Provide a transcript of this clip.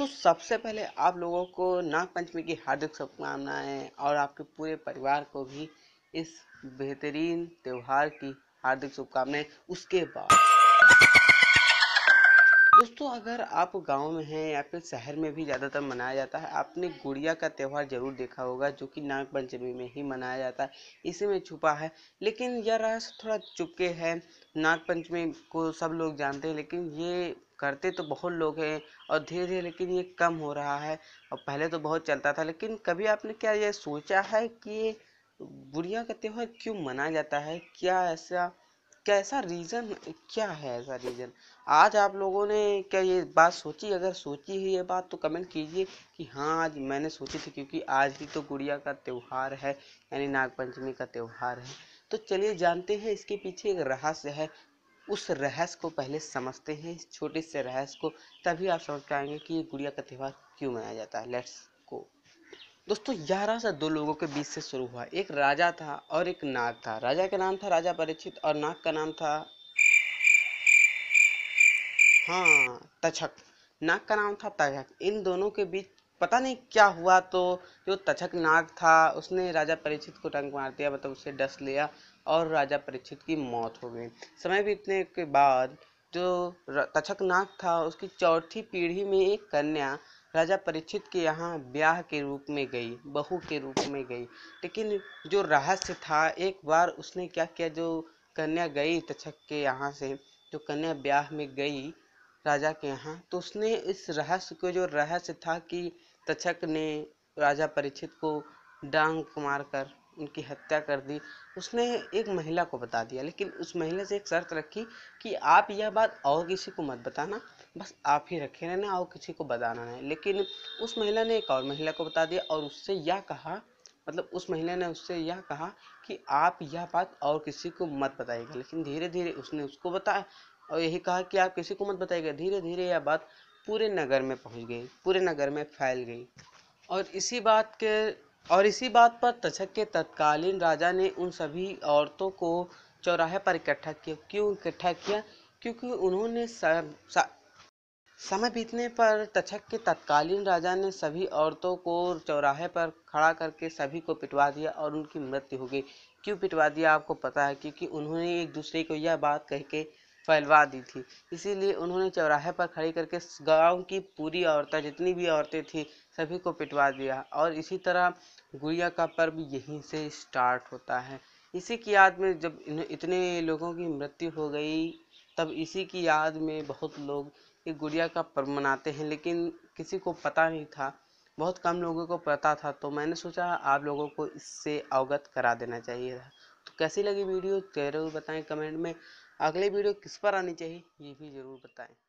तो सबसे पहले आप लोगों को नागपंचमी की हार्दिक शुभकामनाएं और आपके पूरे परिवार को भी इस बेहतरीन त्यौहार की हार्दिक शुभकामनाएं उसके बाद दोस्तों अगर आप गांव में हैं या फिर शहर में भी ज़्यादातर मनाया जाता है आपने गुड़िया का त्यौहार जरूर देखा होगा जो कि नाग पंचमी में ही मनाया जाता है इसी में छुपा है लेकिन यह रहस्य थोड़ा चुपके है नाग पंचमी को सब लोग जानते हैं लेकिन ये करते तो बहुत लोग हैं और धीरे धीरे लेकिन ये कम हो रहा है और पहले तो बहुत चलता था लेकिन कभी आपने क्या ये सोचा है कि गुड़िया का त्यौहार क्यों मनाया जाता है क्या ऐसा कैसा रीज़न क्या है ऐसा रीज़न आज आप लोगों ने क्या ये बात सोची अगर सोची है ये बात तो कमेंट कीजिए कि हाँ आज मैंने सोची थी क्योंकि आज ही तो गुड़िया का त्यौहार है यानी नागपंचमी का त्यौहार है तो चलिए जानते हैं इसके पीछे एक रहस्य है उस रहस्य को पहले समझते हैं इस छोटे से रहस्य को तभी आप समझ पाएंगे कि ये गुड़िया का त्यौहार क्यों मनाया जाता है लेट्स को दोस्तों ग्यारह से दो लोगों के बीच से शुरू हुआ एक राजा था और एक नाग था राजा का नाम था राजा परीक्षित और नाग का नाम था हाँ तछक नाग का नाम था तछक इन दोनों के बीच पता नहीं क्या हुआ तो जो तछक नाग था उसने राजा परीक्षित को टंग मार दिया मतलब उसे डस लिया और राजा परीक्षित की मौत हो गई समय बीतने के बाद जो तछक नाग था उसकी चौथी पीढ़ी में एक कन्या राजा परीक्षित के यहाँ ब्याह के रूप में गई बहू के रूप में गई लेकिन जो रहस्य था एक बार उसने क्या किया जो कन्या गई तछक के यहाँ से जो कन्या ब्याह में गई राजा के यहाँ तो उसने इस रहस्य को जो रहस्य था कि तछक ने राजा परीक्षित को डांग मार कर उनकी हत्या कर दी उसने एक महिला को बता दिया लेकिन उस महिला से एक शर्त रखी कि आप यह बात और किसी को मत बताना बस आप ही रखे रहना और किसी को बताना नहीं लेकिन उस महिला ने एक और महिला को बता दिया और उससे यह कहा मतलब उस महिला ने उससे यह कहा कि आप यह बात और किसी को मत बताइएगा लेकिन धीरे धीरे उसने उसको बताया और यही कहा कि आप किसी को मत बताइएगा धीरे धीरे यह बात पूरे नगर में पहुंच गई पूरे नगर में फैल गई और इसी बात के और इसी बात पर तछक के तत्कालीन राजा ने उन सभी औरतों को चौराहे पर इकट्ठा किया क्यों इकट्ठा किया क्योंकि उन्होंने समय बीतने पर तछक के तत्कालीन राजा ने सभी औरतों को चौराहे पर खड़ा करके सभी को पिटवा दिया और उनकी मृत्यु हो गई क्यों पिटवा दिया आपको पता है क्योंकि उन्होंने एक दूसरे को यह बात कह के फैलवा दी थी इसीलिए उन्होंने चौराहे पर खड़ी करके गांव की पूरी औरतें जितनी भी औरतें थी सभी को पिटवा दिया और इसी तरह गुड़िया का पर्व यहीं से स्टार्ट होता है इसी की याद में जब इतने लोगों की मृत्यु हो गई तब इसी की याद में बहुत लोग ये गुड़िया का पर्व मनाते हैं लेकिन किसी को पता नहीं था बहुत कम लोगों को पता था तो मैंने सोचा आप लोगों को इससे अवगत करा देना चाहिए था कैसी लगी वीडियो ज़रूर बताएं कमेंट में अगली वीडियो किस पर आनी चाहिए ये भी ज़रूर बताएं